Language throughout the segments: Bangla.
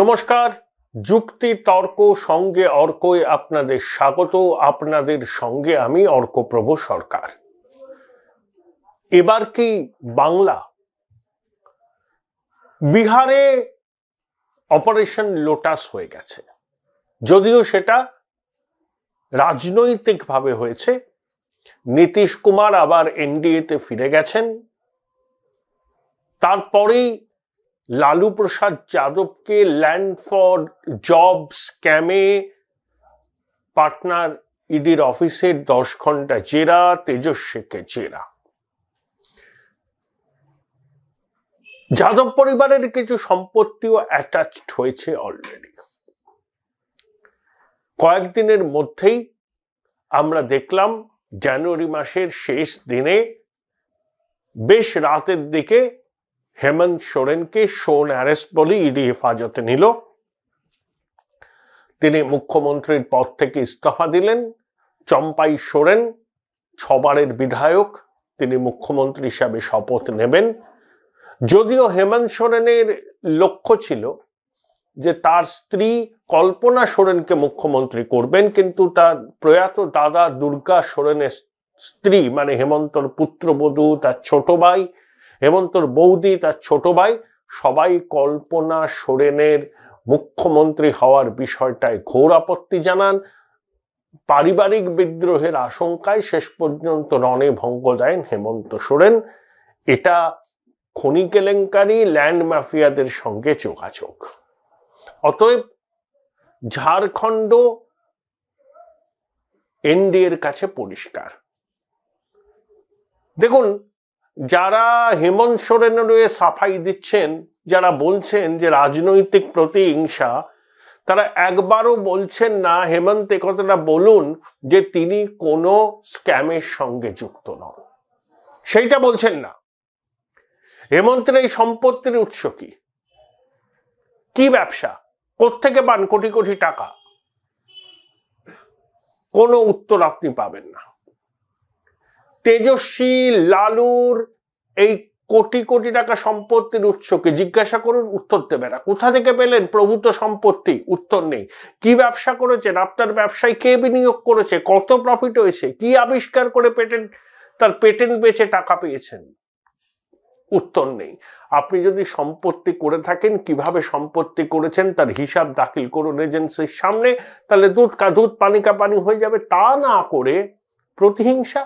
নমস্কার যুক্তি তর্ক সঙ্গে অর্কয় আপনাদের স্বাগত আপনাদের সঙ্গে আমি অর্কপ্রভ সরকার এবার কি বাংলা বিহারে অপারেশন লোটাস হয়ে গেছে যদিও সেটা রাজনৈতিকভাবে হয়েছে নীতিশ কুমার আবার এনডিএতে ফিরে গেছেন তারপরেই লালু প্রসাদ যাদবকে ল্যান্ড ফর জব স্ক্যামে পাটনার ইডির অফিসে দশ ঘন্টা জেরা তেজস্বীকে জেরা যাদব পরিবারের কিছু সম্পত্তিও অ্যাটাচড হয়েছে অলরেডি কয়েকদিনের মধ্যেই আমরা দেখলাম জানুয়ারি মাসের শেষ দিনে বেশ রাতের দিকে হেমন্ত সোরেনকে শোন অ্যারেস্ট বলে ইডি হেফাজতে নিল তিনি মুখ্যমন্ত্রীর পদ থেকে ইস্তফা দিলেন চম্পাই সোরেন ছবারের বিধায়ক তিনি মুখ্যমন্ত্রী হিসাবে শপথ নেবেন যদিও হেমন্ত সোরেনের লক্ষ্য ছিল যে তার স্ত্রী কল্পনা সোরেনকে মুখ্যমন্ত্রী করবেন কিন্তু তার প্রয়াত দাদা দুর্গা সোরেনের স্ত্রী মানে হেমন্তর পুত্রবধূ তার ছোট ভাই হেমন্তর বৌদি তার ছোট ভাই সবাই কল্পনা সোরেনের মুখ্যমন্ত্রী হওয়ার বিষয়টায় ঘোর আপত্তি জানান পারিবারিক বিদ্রোহের আশঙ্কায় শেষ পর্যন্ত রণে ভঙ্গ দেন হেমন্ত সোরেন এটা খনি কেলেঙ্কারি ল্যান্ড মাফিয়াদের সঙ্গে যোগাযোগ অতএব ঝাড়খণ্ড এনডিএর কাছে পরিষ্কার দেখুন যারা হেমন্ত সোরেনের সাফাই দিচ্ছেন যারা বলছেন যে রাজনৈতিক প্রতিহিংসা তারা একবারও বলছেন না হেমন্ত একথাটা বলুন যে তিনি কোনো স্ক্যামের সঙ্গে যুক্ত নন সেইটা বলছেন না হেমন্তের এই সম্পত্তির উৎস কি কি ব্যবসা কোত্থেকে পান কোটি কোটি টাকা কোনো উত্তর আপনি পাবেন না তেজস্বী লালুর এই কোটি কোটি টাকা সম্পত্তির উৎসকে জিজ্ঞাসা করুন উত্তর দেবে না কোথা থেকে পেলেন প্রভূত সম্পত্তি উত্তর নেই কি ব্যবসা করেছেন আপনার ব্যবসায় কে বিনিয়োগ করেছে কত প্রফিট হয়েছে কি আবিষ্কার করে পেটেন্ট তার পেটেন্ট বেচে টাকা পেয়েছেন উত্তর নেই আপনি যদি সম্পত্তি করে থাকেন কিভাবে সম্পত্তি করেছেন তার হিসাব দাখিল করুন এজেন্সির সামনে তাহলে দুধ কা দুধ পানি পানি হয়ে যাবে তা না করে প্রতিহিংসা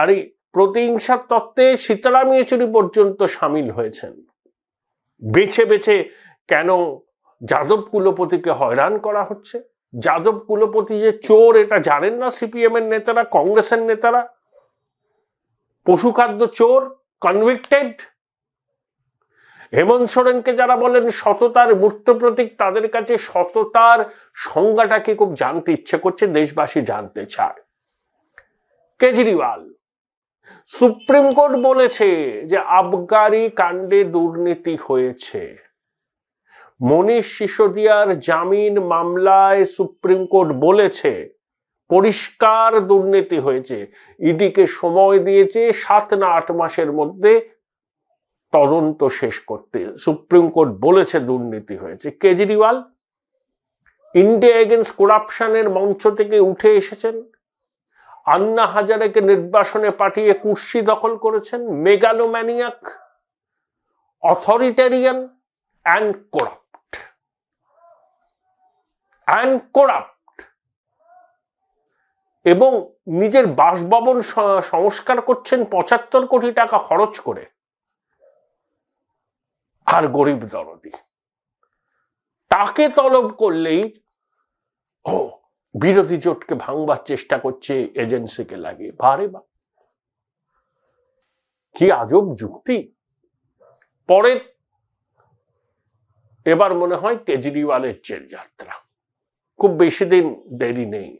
আর এই প্রতিহিংসার তত্ত্বে সীতারাম ইয়েচুরি পর্যন্ত সামিল হয়েছেন বেছে বেছে কেন যাদব কুলপতিকে হয়রান করা হচ্ছে যাদব কুলপতি যে চোর এটা জানেন না সিপিএম এর নেতারা কংগ্রেসের নেতারা পশুখাদ্য চোর কনভিক্টেড হেমন্ত সোরেনকে যারা বলেন সততার মূর্ত প্রতীক তাদের কাছে সততার সংজ্ঞাটাকে খুব জানতে ইচ্ছে করছে দেশবাসী জানতে চায় কেজরিওয়াল সুপ্রিম কোর্ট বলেছে যে আবগারি কাণ্ডে দুর্নীতি হয়েছে মনীষ সিসোদিয়ার জামিন মামলায় সুপ্রিম কোর্ট বলেছে পরিষ্কার দুর্নীতি হয়েছে ইডিকে সময় দিয়েছে সাত না আট মাসের মধ্যে তদন্ত শেষ করতে সুপ্রিম কোর্ট বলেছে দুর্নীতি হয়েছে কেজরিওয়াল ইন্ডিয়া এগেনস্ট করাপশনের মঞ্চ থেকে উঠে এসেছেন আন্না হাজারেকে নির্বাসনে পাঠিয়ে কুর্সি দখল করেছেন megalomaniac authoritarian and corrupt and corrupt এবং নিজের বাসভবন সংস্কার করছেন পঁচাত্তর কোটি টাকা খরচ করে আর গরিব দরদি তাকে তলব করলেই ও বিরোধী জোটকে ভাঙবার চেষ্টা করছে এজেন্সিকে লাগিয়ে ভারে বা কি আজব যুক্তি পরে এবার মনে হয় কেজরিওয়ালের চের যাত্রা খুব বেশি দিন দেরি নেই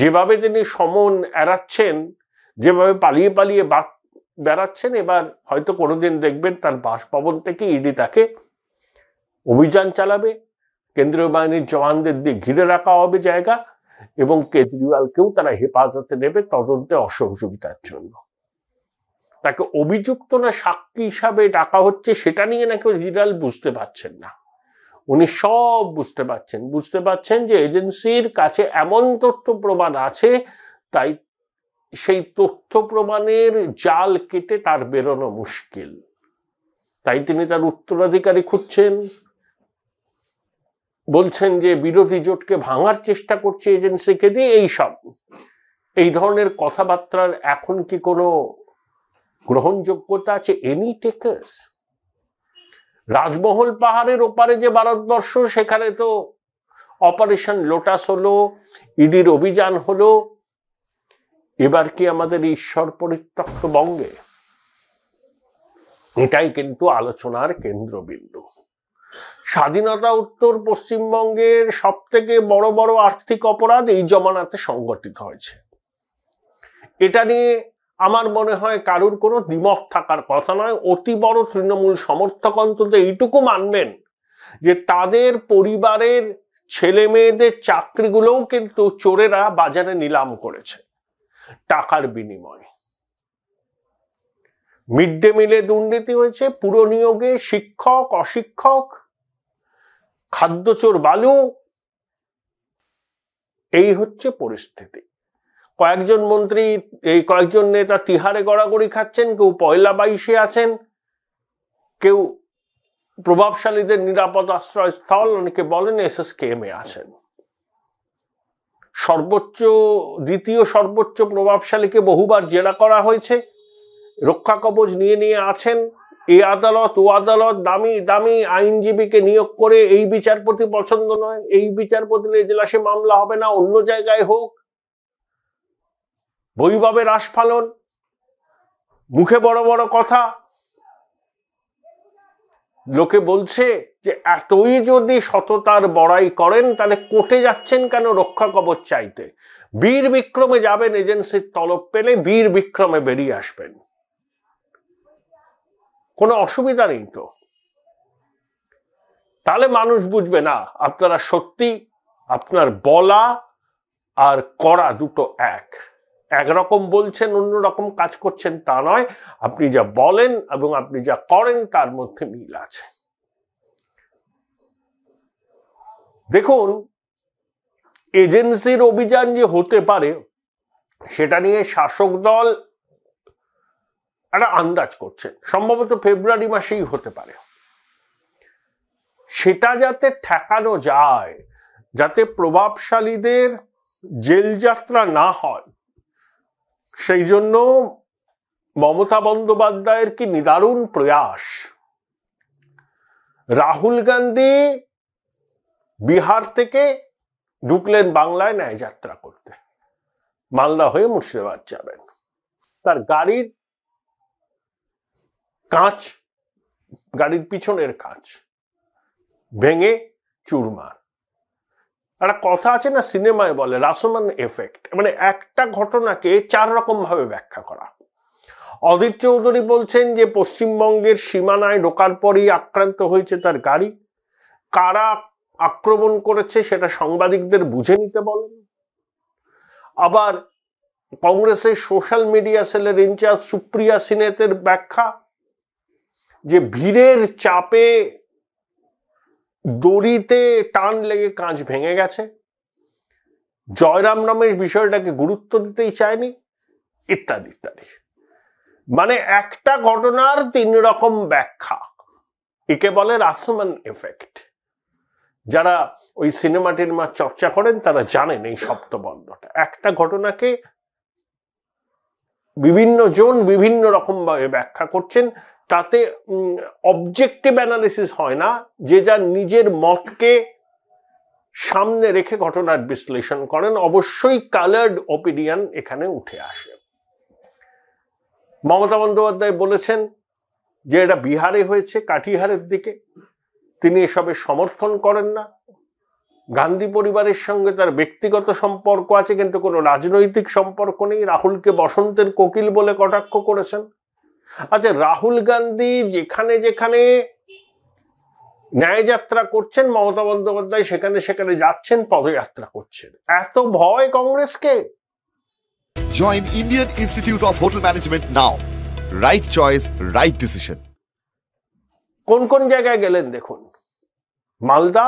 যেভাবে তিনি সমন এড়াচ্ছেন যেভাবে পালিয়ে পালিয়ে বাদ বেড়াচ্ছেন এবার হয়তো কোনোদিন দেখবেন তার বাসভবন থেকে ইডি তাকে অভিযান চালাবে কেন্দ্রীয় বাহিনীর জওয়ানদের দিয়ে ঘিরে রাখা হবে জায়গা এবং কেজরিওয়ালকেও তারা হেফাজতে নেবে তদন্তে অসহযোগিতার জন্য তাকে অভিযুক্ত না সাক্ষী হিসাবে ডাকা হচ্ছে সেটা নিয়ে নাকি জিরাল বুঝতে পারছেন না উনি সব বুঝতে পারছেন বুঝতে পারছেন যে এজেন্সির কাছে এমন তথ্য প্রমাণ আছে তাই সেই তথ্য প্রমাণের জাল কেটে তার বেরোনো মুশকিল তাই তিনি তার উত্তরাধিকারী খুঁজছেন বলছেন যে বিরোধী জোটকে ভাঙার চেষ্টা করছে এজেন্সিকে দিয়ে এই সব এই ধরনের কথাবার্তার এখন কি কোনো গ্রহণযোগ্যতা আছে এনি টেকার্স রাজমহল পাহাড়ের ওপারে যে ভারতবর্ষ সেখানে তো অপারেশন লোটাস হলো ইডির অভিযান হলো এবার কি আমাদের ঈশ্বর পরিত্যক্ত বঙ্গে এটাই কিন্তু আলোচনার কেন্দ্রবিন্দু স্বাধীনতা উত্তর পশ্চিমবঙ্গের সব থেকে বড় বড় আর্থিক অপরাধ এই জমানাতে সংগঠিত হয়েছে এটা নিয়ে আমার মনে হয় কারুর কোনো দ্বিমত থাকার কথা নয় অতি বড় তৃণমূল সমর্থক অন্তত এইটুকু মানবেন যে তাদের পরিবারের ছেলে মেয়েদের চাকরিগুলোও কিন্তু চোরেরা বাজারে নিলাম করেছে টাকার বিনিময়ে মিড ডে মিলে দুর্নীতি হয়েছে পুরো নিয়োগে শিক্ষক অশিক্ষক খাদ্য চোর বালু এই হচ্ছে পরিস্থিতি কয়েকজন মন্ত্রী এই কয়েকজন নেতা তিহারে গড়াগড়ি খাচ্ছেন কেউ পয়লা বাইশে আছেন কেউ প্রভাবশালীদের নিরাপদ আশ্রয়স্থল অনেকে বলেন এস এস এসএসকেএমে আছেন সর্বোচ্চ দ্বিতীয় সর্বোচ্চ প্রভাবশালীকে বহুবার জেরা করা হয়েছে রক্ষা কবচ নিয়ে নিয়ে আছেন এ আদালত ও আদালত দামি দামি আইনজীবীকে নিয়োগ করে এই বিচারপতি পছন্দ নয় এই বিচারপতি এজলাসে মামলা হবে না অন্য জায়গায় হোক বৈভাবে হ্রাস ফালন মুখে বড় বড় কথা লোকে বলছে যে এতই যদি সততার বড়াই করেন তাহলে কোটে যাচ্ছেন কেন রক্ষা কবর চাইতে বীর বিক্রমে যাবেন এজেন্সির তলব পেলে বীর বিক্রমে বেরিয়ে আসবেন কোনো অসুবিধা নেই তো তাহলে মানুষ বুঝবে না আপনারা সত্যি আপনার বলা আর করা দুটো এক একরকম বলছেন অন্য রকম কাজ করছেন তা নয় আপনি যা বলেন এবং আপনি যা করেন তার মধ্যে মিল আছে দেখুন এজেন্সির অভিযান যে হতে পারে সেটা নিয়ে শাসক দল একটা আন্দাজ করছেন সম্ভবত ফেব্রুয়ারি মাসেই হতে পারে সেটা যাতে ঠেকানো যায় যাতে প্রভাবশালীদের জেল যাত্রা না হয় সেই জন্য মমতা বন্দ্যোপাধ্যায়ের কি নিদারুণ প্রয়াস রাহুল গান্ধী বিহার থেকে ঢুকলেন বাংলায় ন্যায় যাত্রা করতে মালদা হয়ে মুর্শিদাবাদ যাবেন তার গাড়ির কাঁচ গাড়ির পিছনের কাঁচ ভেঙে চুরমার একটা কথা আছে না সিনেমায় বলে রাসমান এফেক্ট মানে একটা ঘটনাকে চার রকমভাবে ব্যাখ্যা করা অদিত চৌধুরী বলছেন যে পশ্চিমবঙ্গের সীমানায় ঢোকার পরই আক্রান্ত হয়েছে তার গাড়ি কারা আক্রমণ করেছে সেটা সাংবাদিকদের বুঝে নিতে বলেন আবার কংগ্রেসের সোশ্যাল মিডিয়া সেলের ইনচার্জ সুপ্রিয়া সিনেতের ব্যাখ্যা যে ভিড়ের চাপে দড়িতে টান লেগে কাঁচ ভেঙে গেছে জয়রাম রমেশ বিষয়টাকে গুরুত্ব দিতেই চায়নি ইত্যাদি ইত্যাদি মানে একটা ঘটনার তিন রকম ব্যাখ্যা একে বলে রাসমান এফেক্ট যারা ওই সিনেমাটির মা চর্চা করেন তারা জানেন এই শব্দবন্ধটা একটা ঘটনাকে বিভিন্ন জন বিভিন্ন রকমভাবে ব্যাখ্যা করছেন তাতে অবজেক্টিভ অ্যানালিসিস হয় না যে যার নিজের মতকে সামনে রেখে ঘটনার বিশ্লেষণ করেন অবশ্যই কালার্ড ওপিনিয়ন এখানে উঠে আসে মমতা বন্দ্যোপাধ্যায় বলেছেন যে এটা বিহারে হয়েছে কাঠিহারের দিকে তিনি এসবের সমর্থন করেন না গান্ধী পরিবারের সঙ্গে তার ব্যক্তিগত সম্পর্ক আছে কিন্তু কোনো রাজনৈতিক সম্পর্ক নেই রাহুলকে বসন্তের কোকিল বলে কটাক্ষ করেছেন আচ্ছা রাহুল গান্ধী যেখানে যেখানে ন্যায়যাত্রা করছেন মমতা বন্দ্যোপাধ্যায় সেখানে সেখানে যাচ্ছেন পদযাত্রা করছেন এত ভয় কংগ্রেসকে join Indian Institute of Hotel Management now right choice right decision কোন কোন জায়গায় গেলেন দেখুন মালদা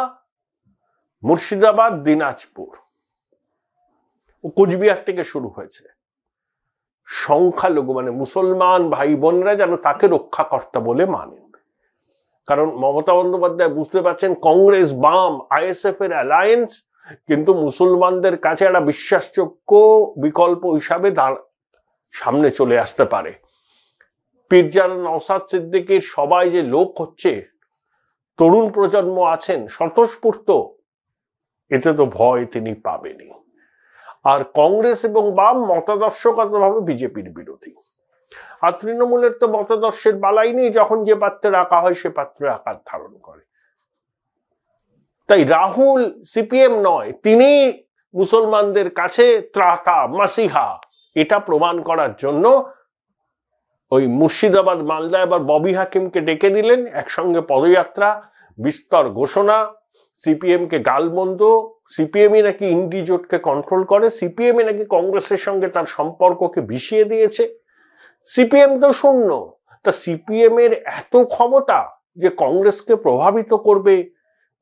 মুর্শিদাবাদ দিনাজপুর কুচবিহার থেকে শুরু হয়েছে সংখ্যালঘু মানে মুসলমান ভাই বোনরা যেন তাকে রক্ষাকর্তা বলে মানেন কারণ মমতা বন্দ্যোপাধ্যায় বুঝতে পারছেন কংগ্রেস বাম আইএসএফ এর অ্যালায়েন্স কিন্তু মুসলমানদের কাছে একটা বিশ্বাসযোগ্য বিকল্প হিসাবে সামনে চলে আসতে পারে পীরজারা নওসাদ সিদ্দিকের সবাই যে লোক হচ্ছে তরুণ প্রজন্ম আছেন স্বতঃস্ফূর্ত এতে তো ভয় তিনি পাবেনি আর কংগ্রেস এবং বাম মতাদর্শগতভাবে বিজেপির বিরোধী আর তৃণমূলের তো মতাদর্শের বালাই নেই যখন যে পাত্রে আঁকা হয় সে পাত্রে আকার ধারণ করে তাই রাহুল সিপিএম নয় তিনি মুসলমানদের কাছে ত্রাতা মাসিহা এটা প্রমাণ করার জন্য ওই মুর্শিদাবাদ মালদা এবার ববি হাকিমকে ডেকে দিলেন একসঙ্গে পদযাত্রা বিস্তর ঘোষণা সিপিএমকে গালমন্দ সিপিএমই নাকি ইন্ডি কন্ট্রোল করে সিপিএমই নাকি কংগ্রেসের সঙ্গে তার সম্পর্ককে ভিসিয়ে দিয়েছে সিপিএম তো শূন্য তা সিপিএম এর এত ক্ষমতা যে কংগ্রেসকে প্রভাবিত করবে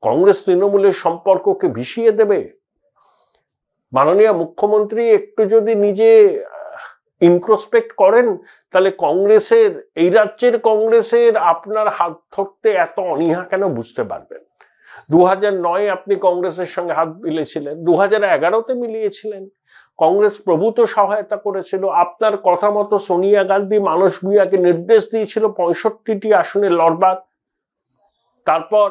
কংগ্রেস তৃণমূলের সম্পর্ককে ভিসিয়ে দেবে মাননীয় মুখ্যমন্ত্রী একটু যদি নিজে ইন্ট্রোস্পেক্ট করেন তাহলে কংগ্রেসের এই রাজ্যের কংগ্রেসের আপনার হাত ধরতে এত অনীহা কেন বুঝতে পারবেন দু নয় আপনি কংগ্রেসের সঙ্গে হাত মিলেছিলেন দু হাজার এগারোতে মিলিয়েছিলেন কংগ্রেস প্রভূত সহায়তা করেছিল আপনার কথা মতো সোনিয়া গান্ধী মানস ভূঁয়াকে নির্দেশ দিয়েছিল পঁয়ষট্টিটি আসনে লড়বার তারপর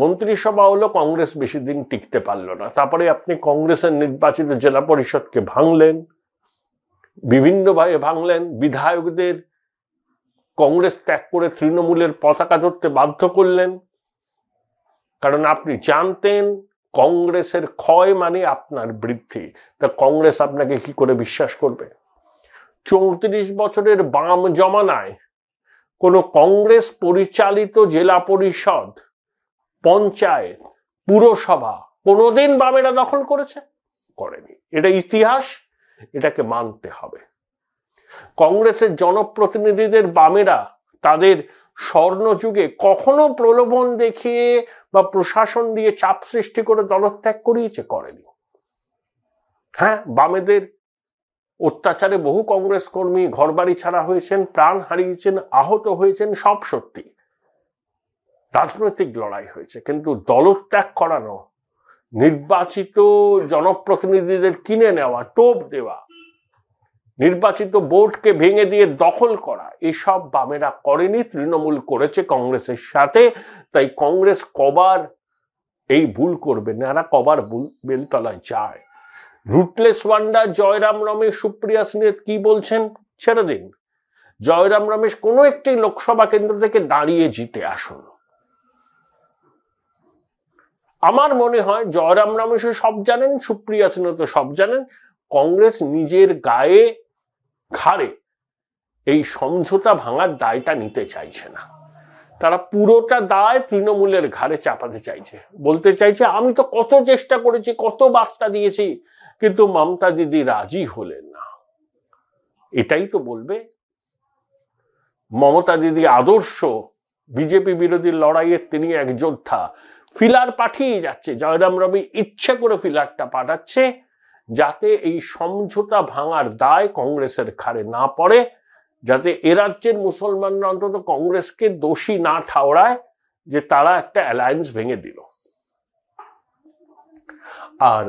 মন্ত্রিসভা হলো কংগ্রেস বেশি দিন টিকতে পারলো না তারপরে আপনি কংগ্রেসের নির্বাচিত জেলা পরিষদকে ভাঙলেন বিভিন্নভাবে ভাঙলেন বিধায়কদের কংগ্রেস ত্যাগ করে তৃণমূলের পতাকা ধরতে বাধ্য করলেন কারণ আপনি জানতেন কংগ্রেসের ক্ষয় মানে আপনার বৃদ্ধি তা কংগ্রেস আপনাকে কি করে বিশ্বাস করবে চৌত্রিশ বছরের বাম জমানায় কোনো কংগ্রেস পরিচালিত জেলা পরিষদ পঞ্চায়েত পুরসভা কোনোদিন বামেরা দখল করেছে করেনি এটা ইতিহাস এটাকে মানতে হবে কংগ্রেসের জনপ্রতিনিধিদের বামেরা তাদের স্বর্ণযুগে কখনো প্রলোভন দেখিয়ে বা প্রশাসন দিয়ে চাপ সৃষ্টি করে দলত্যাগ করিয়েছে করেনি হ্যাঁ বামেদের অত্যাচারে বহু কংগ্রেস কর্মী ঘরবাড়ি ছাড়া হয়েছেন প্রাণ হারিয়েছেন আহত হয়েছেন সব সত্যি রাজনৈতিক লড়াই হয়েছে কিন্তু দলত্যাগ করানো নির্বাচিত জনপ্রতিনিধিদের কিনে নেওয়া টোপ দেওয়া নির্বাচিত বোর্ডকে ভেঙে দিয়ে দখল করা এসব বামেরা করেনি তৃণমূল করেছে কংগ্রেসের সাথে তাই কংগ্রেস কবার এই ভুল করবে না কবার ভুল বেলতলায় যায় রুটলেস ওয়ান্ডা জয়রাম রমেশ সুপ্রিয়া সিনেত কি বলছেন ছেড়ে দিন জয়রাম রমেশ কোনো একটি লোকসভা কেন্দ্র থেকে দাঁড়িয়ে জিতে আসুন আমার মনে হয় জয়রাম রমেশও সব জানেন সুপ্রিয়া সিনহও সব জানেন কংগ্রেস নিজের গায়ে ঘাড়ে এই সমঝোতা ভাঙার দায়টা নিতে চাইছে না তারা পুরোটা দায় তৃণমূলের ঘাড়ে চাপাতে চাইছে বলতে চাইছে আমি তো কত চেষ্টা করেছি কত বার্তা দিয়েছি কিন্তু মমতা দিদি রাজি হলেন না এটাই তো বলবে মমতা দিদি আদর্শ বিজেপি বিরোধী লড়াইয়ের তিনি এক যোদ্ধা ফিলার পাঠিয়ে যাচ্ছে জয়রাম রবি ইচ্ছে করে ফিলারটা পাঠাচ্ছে যাতে এই সমঝোতা ভাঙার দায় কংগ্রেসের ঘাড়ে না পড়ে যাতে এ রাজ্যের মুসলমানরা অন্তত কংগ্রেসকে দোষী না ঠাওড়ায় যে তারা একটা অ্যালায়েন্স ভেঙে দিল আর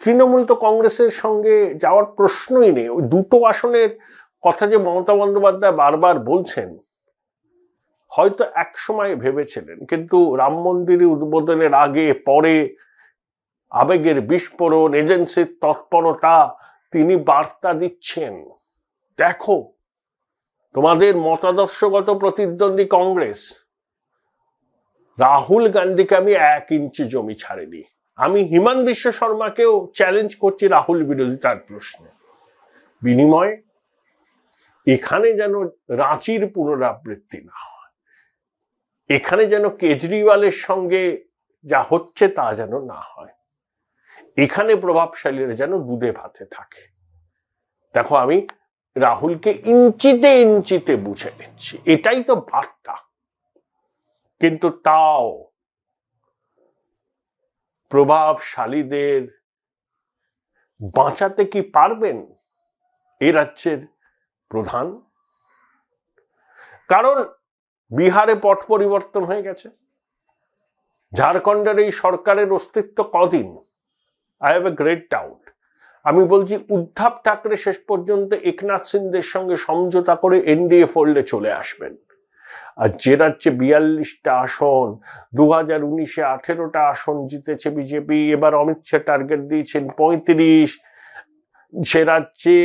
তৃণমূল তো কংগ্রেসের সঙ্গে যাওয়ার প্রশ্নই নেই ওই দুটো আসনের কথা যে মমতা বন্দ্যোপাধ্যায় বারবার বলছেন হয়তো এক সময় ভেবেছিলেন কিন্তু রাম মন্দিরের উদ্বোধনের আগে পরে আবেগের বিস্ফোরণ এজেন্সির তৎপরতা তিনি বার্তা দিচ্ছেন দেখো তোমাদের মতাদর্শগত প্রতিদ্বন্দ্বী কংগ্রেস রাহুল গান্ধীকে আমি এক ইঞ্চি জমি ছাড়িনি আমি হিমান বিশ্ব শর্মাকেও চ্যালেঞ্জ করছি রাহুল বিরোধিতার প্রশ্নে বিনিময়ে এখানে যেন রাঁচির পুনরাবৃত্তি না হয় এখানে যেন কেজরিওয়ালের সঙ্গে যা হচ্ছে তা যেন না হয় এখানে প্রভাবশালীরা যেন দুধে ভাতে থাকে দেখো আমি রাহুলকে ইঞ্চিতে ইঞ্চিতে বুঝে নিচ্ছি এটাই তো বার্তা কিন্তু তাও প্রভাবশালীদের বাঁচাতে কি পারবেন এ রাজ্যের প্রধান কারণ বিহারে পট পরিবর্তন হয়ে গেছে ঝাড়খণ্ডের এই সরকারের অস্তিত্ব কদিন I have a great doubt আমি বলছি উদ্ধব ঠাকরে শেষ পর্যন্ত একনাথ সিংদের সঙ্গে সমঝোতা করে এনডিএ ফোল্ডে চলে আসবেন আর যে রাজ্যে বিয়াল্লিশটা আসন দু হাজার উনিশে আঠেরোটা আসন জিতেছে বিজেপি এবার অমিত শাহ টার্গেট দিয়েছেন পঁয়ত্রিশ সে রাজ্যে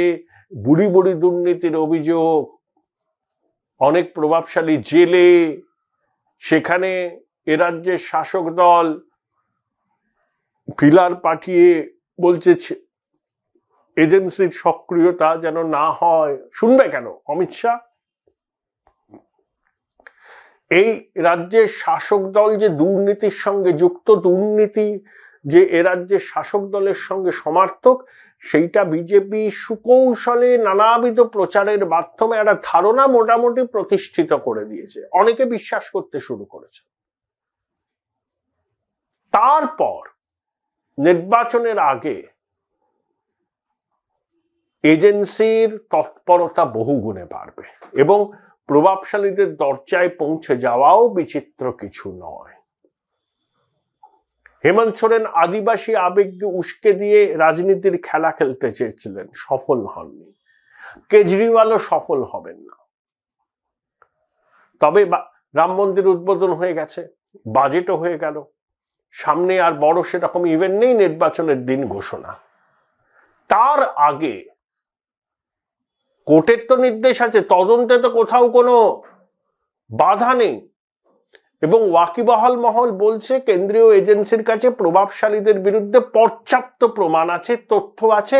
বুড়ি বুড়ি দুর্নীতির অভিযোগ অনেক প্রভাবশালী জেলে সেখানে এ রাজ্যের শাসক দল ফিলার পাঠিয়ে বলছে এজেন্সির সক্রিয়তা যেন না হয় শুনবে কেন অমিত শাহ এই রাজ্যের শাসক দল যে দুর্নীতির সঙ্গে যুক্ত দুর্নীতি যে এ রাজ্যের শাসক দলের সঙ্গে সমার্থক সেইটা বিজেপি সুকৌশলে নানাবিধ প্রচারের মাধ্যমে একটা ধারণা মোটামুটি প্রতিষ্ঠিত করে দিয়েছে অনেকে বিশ্বাস করতে শুরু করেছে তারপর নির্বাচনের আগে এজেন্সির তৎপরতা বহু গুণে বাড়বে এবং প্রভাবশালীদের দরজায় পৌঁছে যাওয়াও বিচিত্র কিছু নয় হেমন্ত সোরেন আদিবাসী আবেগকে উস্কে দিয়ে রাজনীতির খেলা খেলতে চেয়েছিলেন সফল হননি কেজরিওয়ালও সফল হবেন না তবে রাম মন্দির উদ্বোধন হয়ে গেছে বাজেটও হয়ে গেল সামনে আর বড় সেরকম ইভেন্ট নেই নির্বাচনের দিন ঘোষণা তার আগে কোর্টের তো নির্দেশ আছে তদন্তে তো কোথাও কোনো বাধা নেই এবং ওয়াকিবহাল মহল বলছে কেন্দ্রীয় এজেন্সির কাছে প্রভাবশালীদের বিরুদ্ধে পর্যাপ্ত প্রমাণ আছে তথ্য আছে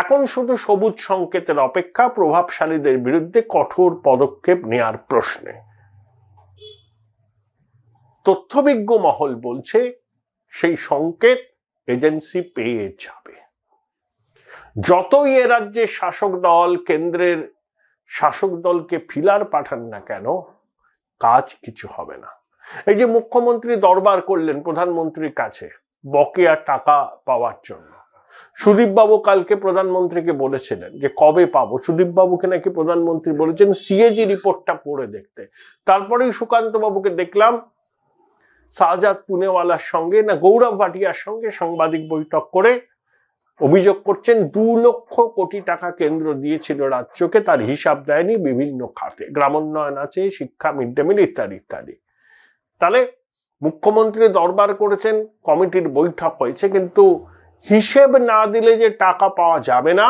এখন শুধু সবুজ সংকেতের অপেক্ষা প্রভাবশালীদের বিরুদ্ধে কঠোর পদক্ষেপ নেওয়ার প্রশ্নে তথ্যবিজ্ঞ মহল বলছে সেই সংকেত এজেন্সি পেয়ে যাবে যতই এ রাজ্যে শাসক দল কেন্দ্রের শাসক দলকে ফিলার পাঠান না কেন কাজ কিছু হবে না এই যে মুখ্যমন্ত্রী দরবার করলেন প্রধানমন্ত্রীর কাছে বকেয়া টাকা পাওয়ার জন্য সুদীপবাবু কালকে প্রধানমন্ত্রীকে বলেছিলেন যে কবে পাবো সুদীপবাবুকে নাকি প্রধানমন্ত্রী বলেছেন সিএজি রিপোর্টটা পড়ে দেখতে তারপরেই সুকান্তবাবুকে দেখলাম শাহজাদ পুনেওয়ালার সঙ্গে না গৌরব ভাটিয়ার সঙ্গে সাংবাদিক বৈঠক করে অভিযোগ করছেন দু লক্ষ কোটি টাকা কেন্দ্র দিয়েছিল রাজ্যকে তার হিসাব দেয়নি বিভিন্ন খাতে গ্রামোন্নয়ন আছে শিক্ষা মিড ডে মিল ইত্যাদি ইত্যাদি তাহলে মুখ্যমন্ত্রী দরবার করেছেন কমিটির বৈঠক হয়েছে কিন্তু হিসেব না দিলে যে টাকা পাওয়া যাবে না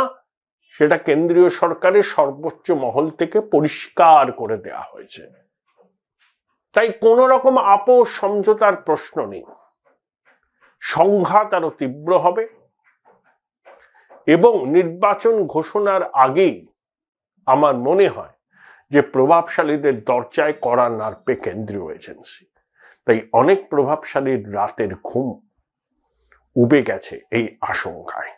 সেটা কেন্দ্রীয় সরকারের সর্বোচ্চ মহল থেকে পরিষ্কার করে দেয়া হয়েছে তাই কোন রকম আপোষ সমঝোতার প্রশ্ন নেই সংঘাত আরো তীব্র হবে এবং নির্বাচন ঘোষণার আগেই আমার মনে হয় যে প্রভাবশালীদের দরজায় করা নারপে কেন্দ্রীয় এজেন্সি তাই অনেক প্রভাবশালীর রাতের ঘুম উবে গেছে এই আশঙ্কায়